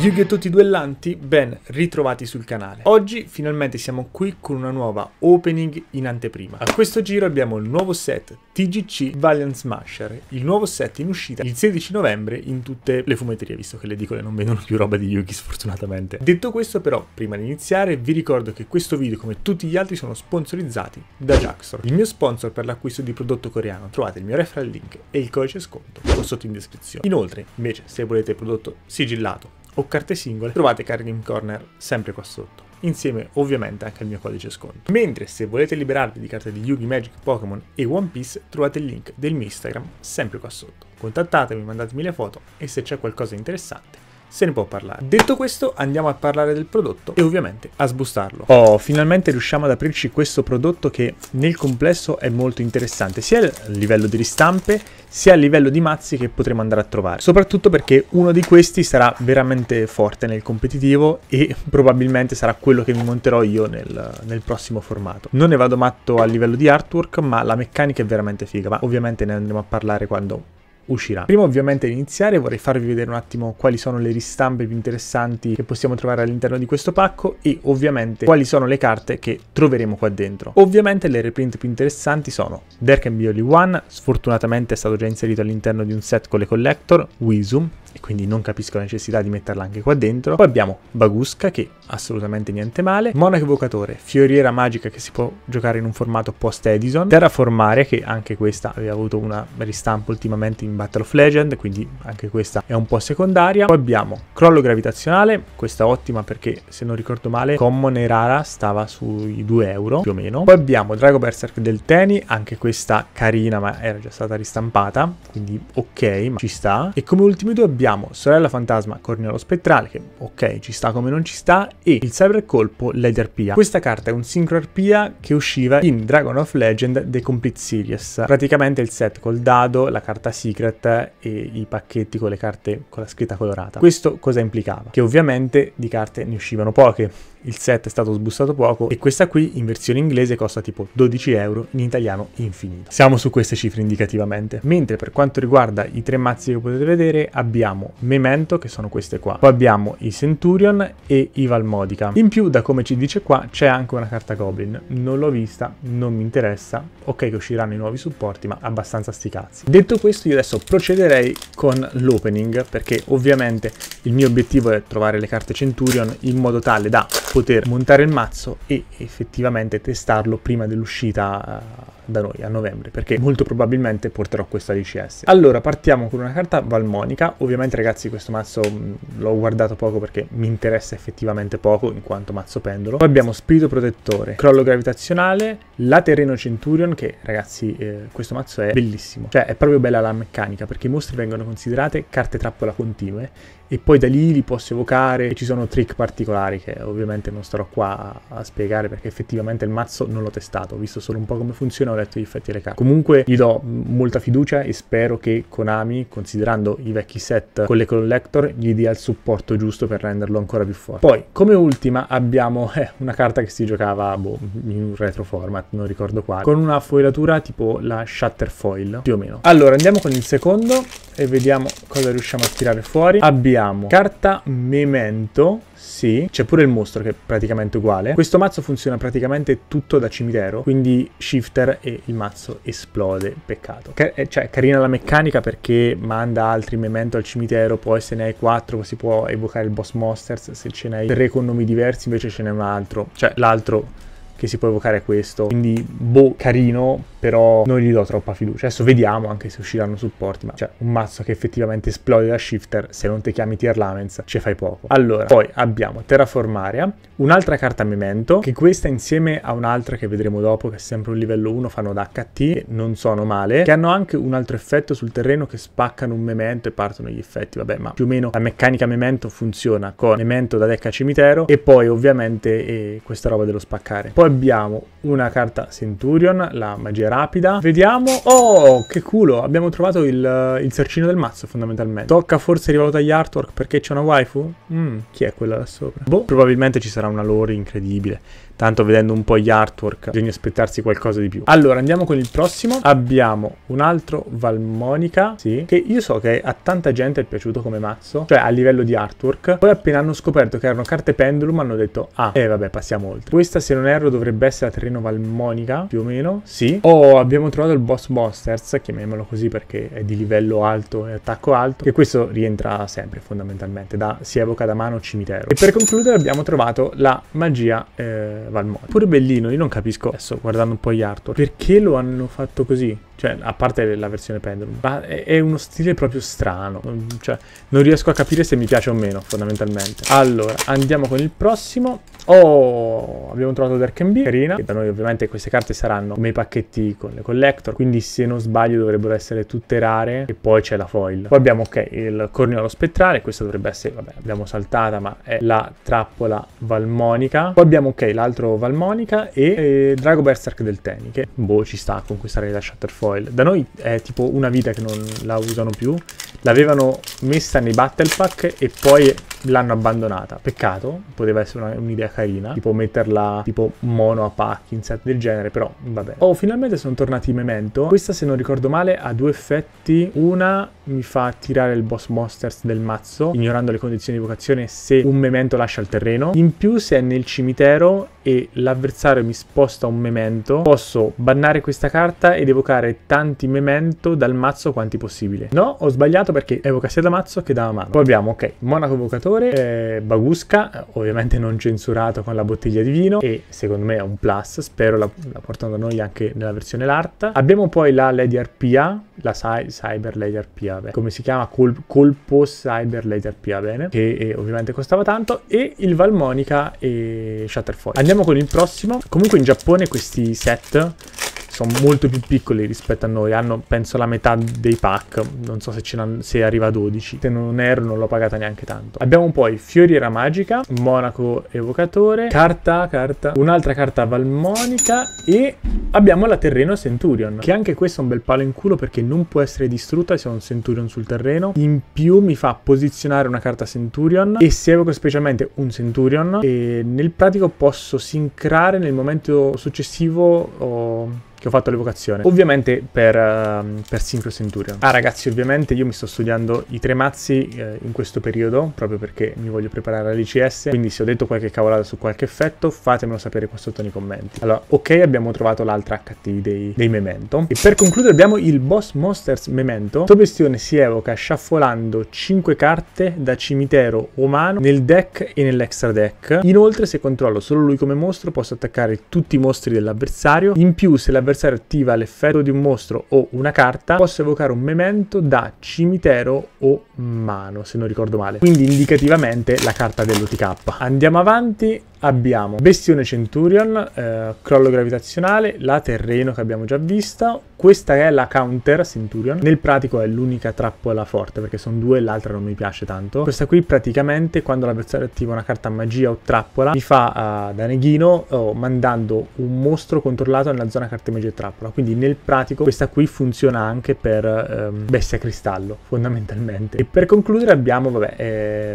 Yu-Gi-Oh! duellanti, ben ritrovati sul canale. Oggi finalmente siamo qui con una nuova opening in anteprima. A questo giro abbiamo il nuovo set TGC Valiant Smasher, il nuovo set in uscita il 16 novembre in tutte le fumetterie, visto che le edicole non vendono più roba di Yugi sfortunatamente. Detto questo però, prima di iniziare vi ricordo che questo video come tutti gli altri sono sponsorizzati da Jaxor, il mio sponsor per l'acquisto di prodotto coreano. Trovate il mio referral link e il codice sconto qua sotto in descrizione. Inoltre, invece, se volete il prodotto sigillato o carte singole, trovate Card Game Corner sempre qua sotto insieme ovviamente anche al mio codice sconto. Mentre se volete liberarvi di carte di Yugi, Magic, Pokémon e One Piece trovate il link del mio Instagram sempre qua sotto. Contattatemi, mandatemi le foto e se c'è qualcosa di interessante se ne può parlare. Detto questo andiamo a parlare del prodotto e ovviamente a sbustarlo. Oh, finalmente riusciamo ad aprirci questo prodotto che nel complesso è molto interessante, sia a livello di ristampe, sia a livello di mazzi che potremo andare a trovare. Soprattutto perché uno di questi sarà veramente forte nel competitivo e probabilmente sarà quello che mi monterò io nel, nel prossimo formato. Non ne vado matto a livello di artwork, ma la meccanica è veramente figa, ma ovviamente ne andremo a parlare quando uscirà. Prima ovviamente di iniziare vorrei farvi vedere un attimo quali sono le ristampe più interessanti che possiamo trovare all'interno di questo pacco e ovviamente quali sono le carte che troveremo qua dentro. Ovviamente le reprint più interessanti sono There Can Be Only One, sfortunatamente è stato già inserito all'interno di un set con le collector, Wisum, e quindi non capisco la necessità di metterla anche qua dentro. Poi abbiamo Bagusca che assolutamente niente male, Monaco Evocatore, Fioriera Magica che si può giocare in un formato post Edison, Terraformare che anche questa aveva avuto una ristampa ultimamente in Battle of Legend, quindi anche questa è un po' secondaria. Poi abbiamo Crollo Gravitazionale, questa ottima perché se non ricordo male Common e Rara stava sui 2 euro più o meno. Poi abbiamo Drago Berserk del Teni, anche questa carina ma era già stata ristampata, quindi ok, ma ci sta. E come ultimi due abbiamo abbiamo Sorella Fantasma Cornero Spettrale, che ok ci sta come non ci sta, e il Cybercolpo Lady Arpia. Questa carta è un sincro Arpia che usciva in Dragon of Legend The Complete Series. Praticamente il set col dado, la carta secret e i pacchetti con le carte con la scritta colorata. Questo cosa implicava? Che ovviamente di carte ne uscivano poche il set è stato sbustato poco e questa qui in versione inglese costa tipo 12 euro, in italiano infinito. Siamo su queste cifre indicativamente. Mentre per quanto riguarda i tre mazzi che potete vedere abbiamo Memento che sono queste qua, poi abbiamo i Centurion e i Valmodica. In più da come ci dice qua c'è anche una carta Goblin, non l'ho vista, non mi interessa, ok che usciranno i nuovi supporti ma abbastanza sti cazzi. Detto questo io adesso procederei con l'opening perché ovviamente il mio obiettivo è trovare le carte Centurion in modo tale da poter montare il mazzo e effettivamente testarlo prima dell'uscita eh, da noi a novembre, perché molto probabilmente porterò questa DCS. Allora, partiamo con una carta Valmonica. Ovviamente, ragazzi, questo mazzo mm, l'ho guardato poco perché mi interessa effettivamente poco, in quanto mazzo pendolo. Poi abbiamo Spirito Protettore, Crollo Gravitazionale, la Terreno Centurion, che, ragazzi, eh, questo mazzo è bellissimo. Cioè, è proprio bella la meccanica, perché i mostri vengono considerate carte trappola continue, e poi da lì li posso evocare, e ci sono trick particolari che ovviamente non starò qua a, a spiegare, perché effettivamente il mazzo non l'ho testato, ho visto solo un po' come funziona, detto gli effetti delle carte. Comunque gli do mm, molta fiducia e spero che Konami, considerando i vecchi set con le collector, gli dia il supporto giusto per renderlo ancora più forte. Poi, come ultima, abbiamo eh, una carta che si giocava boh, in un retro format, non ricordo quale, con una foilatura tipo la Shutter Foil, più o meno. Allora, andiamo con il secondo e vediamo cosa riusciamo a tirare fuori. Abbiamo carta Memento, sì, c'è pure il mostro che è praticamente uguale. Questo mazzo funziona praticamente tutto da cimitero, quindi shifter e il mazzo esplode, peccato. Car eh, cioè, carina la meccanica perché manda altri memento al cimitero, poi se ne hai quattro si può evocare il boss monsters, se ce ne hai tre con nomi diversi invece ce n'è un altro. Cioè, l'altro che si può evocare è questo. Quindi, boh, carino, però non gli do troppa fiducia. Adesso vediamo anche se usciranno supporti, ma c'è cioè, un mazzo che effettivamente esplode da shifter, se non ti chiami tier lamens ci fai poco. Allora, poi abbiamo Terraformaria, un'altra carta memento, che questa insieme a un'altra che vedremo dopo, che è sempre un livello 1, fanno da HT, che non sono male, che hanno anche un altro effetto sul terreno che spaccano un memento e partono gli effetti, vabbè, ma più o meno la meccanica memento funziona con memento da decca cimitero e poi ovviamente eh, questa roba dello spaccare. Poi abbiamo una carta Centurion, la magia rapida. Vediamo. Oh, che culo! Abbiamo trovato il, il sercino del mazzo, fondamentalmente. Tocca forse rivalutare gli artwork perché c'è una waifu? Mm, chi è quella là sopra? Boh, probabilmente ci sarà una lore incredibile. Tanto vedendo un po' gli artwork bisogna aspettarsi qualcosa di più. Allora, andiamo con il prossimo. Abbiamo un altro Valmonica, sì, che io so che a tanta gente è piaciuto come mazzo, cioè a livello di artwork. Poi appena hanno scoperto che erano carte pendulum hanno detto, ah, e eh, vabbè, passiamo oltre. Questa, se non erro, dovrebbe essere la terreno Valmonica, più o meno, sì. Oh, abbiamo trovato il Boss Monsters, chiamiamolo così perché è di livello alto e attacco alto, che questo rientra sempre fondamentalmente, da, si evoca da mano cimitero. E per concludere abbiamo trovato la magia... Eh, Valmore. Pure Bellino, io non capisco adesso, guardando un po' gli artwork perché lo hanno fatto così? Cioè, a parte la versione pendulum, ma è uno stile proprio strano. Cioè, non riesco a capire se mi piace o meno, fondamentalmente. Allora, andiamo con il prossimo. Oh, abbiamo trovato Dark and Be, carina. E da noi ovviamente queste carte saranno come i pacchetti con le collector, quindi se non sbaglio dovrebbero essere tutte rare. E poi c'è la foil. Poi abbiamo, ok, il corniolo spettrale, questa dovrebbe essere, vabbè, l'abbiamo saltata, ma è la trappola valmonica. Poi abbiamo, ok, l'altro valmonica e, e eh, Drago Berserk del Teni, che boh, ci sta a conquistare la Shutterfall recoil. Da noi è tipo una vita che non la usano più. L'avevano messa nei battle pack e poi l'hanno abbandonata. Peccato, poteva essere un'idea carina, tipo metterla tipo mono a pack in set del genere, però vabbè. Oh, finalmente sono tornati in Memento. Questa, se non ricordo male, ha due effetti. Una mi fa tirare il boss monsters del mazzo, ignorando le condizioni di vocazione se un Memento lascia il terreno. In più, se è nel cimitero e l'avversario mi sposta un Memento, posso bannare questa carta ed evocare tanti Memento dal mazzo quanti possibile. No, ho sbagliato perché evoca sia da mazzo che da mano. Poi abbiamo, ok, Monaco evocatore giocatore, eh, Bagusca, ovviamente non censurato con la bottiglia di vino e secondo me è un plus, spero la, la portano da noi anche nella versione LART. Abbiamo poi la Lady Arpia, la Cyber Lady Arpia, beh. come si chiama? Col, colpo Cyber Lady Arpia, bene, che e, eh, ovviamente costava tanto, e il Valmonica e Shutterfall. Andiamo con il prossimo, comunque in Giappone questi set sono molto più piccoli rispetto a noi, hanno penso la metà dei pack, non so se, ce se arriva a 12, se non erro non l'ho pagata neanche tanto. Abbiamo poi Fioriera Magica, Monaco Evocatore, Carta, Carta, un'altra carta Valmonica e abbiamo la Terreno Centurion, che anche questo è un bel palo in culo perché non può essere distrutta se ho un Centurion sul terreno, in più mi fa posizionare una carta Centurion e se evoco specialmente un Centurion e nel pratico posso sincrare nel momento successivo o che ho fatto l'evocazione. Ovviamente per, uh, per Synchro Centurion. Ah ragazzi, ovviamente io mi sto studiando i tre mazzi eh, in questo periodo, proprio perché mi voglio preparare all'ICS, quindi se ho detto qualche cavolata su qualche effetto, fatemelo sapere qua sotto nei commenti. Allora, ok, abbiamo trovato l'altra HT dei, dei, Memento. E per concludere abbiamo il Boss Monsters Memento. Questo bestione si evoca sciaffolando 5 carte da cimitero o mano nel deck e nell'extra deck. Inoltre, se controllo solo lui come mostro, posso attaccare tutti i mostri dell'avversario. In più, se l'avversario l'avversario attiva l'effetto di un mostro o una carta, posso evocare un memento da cimitero o mano, se non ricordo male. Quindi indicativamente la carta dell'OTK. Andiamo avanti abbiamo Bestione Centurion, eh, crollo gravitazionale, la terreno che abbiamo già vista, questa è la counter Centurion, nel pratico è l'unica trappola forte perché sono due e l'altra non mi piace tanto. Questa qui praticamente quando l'avversario attiva una carta magia o trappola mi fa uh, da neghino oh, mandando un mostro controllato nella zona carta magia e trappola, quindi nel pratico questa qui funziona anche per ehm, bestia cristallo fondamentalmente. E per concludere abbiamo vabbè,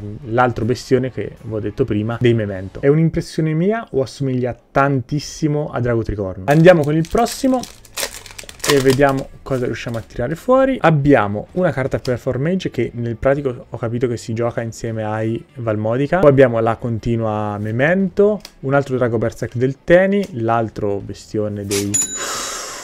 ehm, l'altro bestione che avevo detto prima dei Memento. È un impressione mia o assomiglia tantissimo a Drago Tricorno. Andiamo con il prossimo e vediamo cosa riusciamo a tirare fuori. Abbiamo una carta Perform Mage che nel pratico ho capito che si gioca insieme ai Valmodica. Poi abbiamo la continua Memento, un altro Drago Berserk del Teni, l'altro bestione dei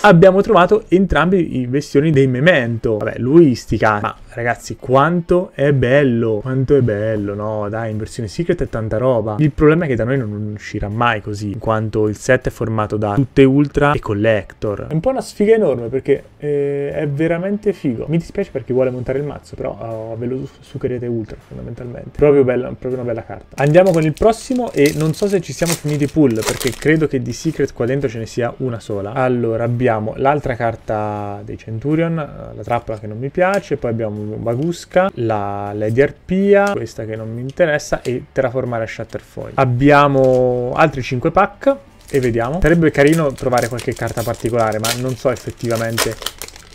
abbiamo trovato entrambi i vestioni dei Memento. Vabbè, lui stica, ma ragazzi, quanto è bello, quanto è bello, no? Dai, in versione secret è tanta roba. Il problema è che da noi non uscirà mai così, in quanto il set è formato da tutte ultra e collector. È un po' una sfiga enorme perché eh, è veramente figo. Mi dispiace per chi vuole montare il mazzo, però oh, ve lo succherete ultra fondamentalmente. Proprio, bella, proprio una bella carta. Andiamo con il prossimo e non so se ci siamo finiti pull, perché credo che di secret qua dentro ce ne sia una sola. Allora, abbiamo abbiamo l'altra carta dei Centurion, eh, la trappola che non mi piace, poi abbiamo Bagusca, la Lady Arpia, questa che non mi interessa, e Terraformare a Shatterfoil. Abbiamo altri 5 pack e vediamo. Sarebbe carino trovare qualche carta particolare, ma non so effettivamente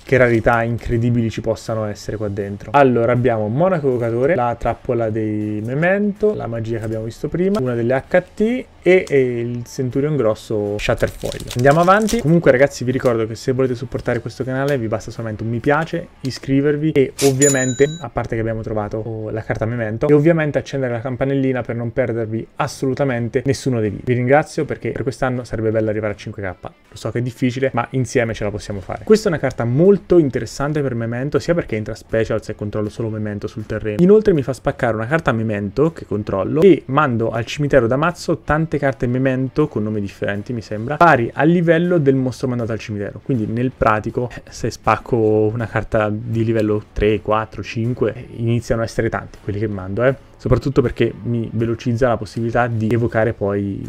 che rarità incredibili ci possano essere qua dentro. Allora abbiamo Monaco Evocatore, la trappola dei Memento, la magia che abbiamo visto prima, una delle HT e, il Centurion grosso Shutterfoil. Andiamo avanti. Comunque ragazzi vi ricordo che se volete supportare questo canale vi basta solamente un mi piace, iscrivervi e ovviamente, a parte che abbiamo trovato oh, la carta memento, e ovviamente accendere la campanellina per non perdervi assolutamente nessuno dei video. Vi ringrazio perché per quest'anno sarebbe bello arrivare a 5k. Lo so che è difficile, ma insieme ce la possiamo fare. Questa è una carta molto interessante per memento, sia perché entra special se controllo solo memento sul terreno. Inoltre mi fa spaccare una carta memento che controllo e mando al cimitero da mazzo tante 7 carte memento con nomi differenti mi sembra pari al livello del mostro mandato al cimitero quindi nel pratico se spacco una carta di livello 3 4 5 iniziano a essere tanti quelli che mando eh soprattutto perché mi velocizza la possibilità di evocare poi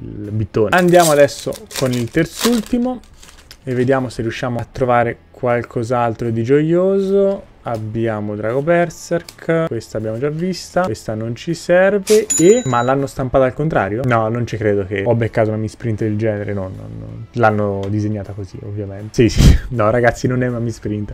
il bittone. Andiamo adesso con il terzultimo e vediamo se riusciamo a trovare qualcos'altro di gioioso abbiamo Drago Berserk, questa abbiamo già vista, questa non ci serve e... Ma l'hanno stampata al contrario? No, non ci credo che ho beccato una misprint del genere, no, no, no. L'hanno disegnata così, ovviamente. Sì, sì, no ragazzi, non è una misprint.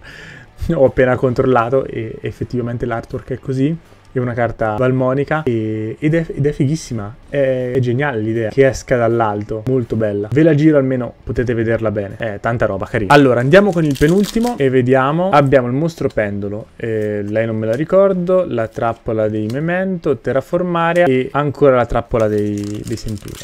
Ho appena controllato e effettivamente l'artwork è così è una carta valmonica e, ed, è, ed, è, fighissima, è, è geniale l'idea che esca dall'alto, molto bella. Ve la giro almeno potete vederla bene, è tanta roba carina. Allora andiamo con il penultimo e vediamo, abbiamo il mostro pendolo, eh, lei non me la ricordo, la trappola dei memento, terraformaria e ancora la trappola dei, dei centurioni.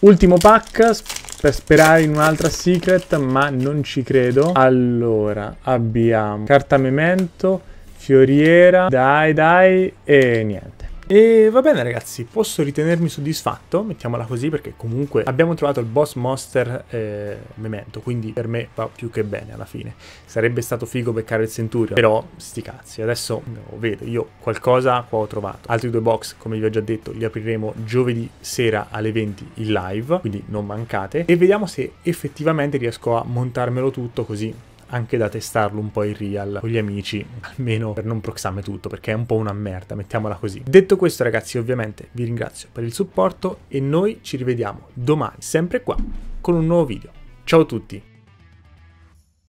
Ultimo pack, per sperare in un'altra secret, ma non ci credo. Allora, abbiamo carta memento, fioriera, dai dai e niente. E va bene ragazzi, posso ritenermi soddisfatto, mettiamola così, perché comunque abbiamo trovato il boss monster eh, memento, quindi per me va più che bene alla fine. Sarebbe stato figo beccare il centurio però sti cazzi, adesso no, vedo, io qualcosa qua ho trovato. Altri due box, come vi ho già detto, li apriremo giovedì sera alle 20 in live, quindi non mancate. E vediamo se effettivamente riesco a montarmelo tutto così anche da testarlo un po' in real con gli amici, almeno per non proxame tutto, perché è un po' una merda, mettiamola così. Detto questo ragazzi, ovviamente vi ringrazio per il supporto e noi ci rivediamo domani, sempre qua, con un nuovo video. Ciao a tutti!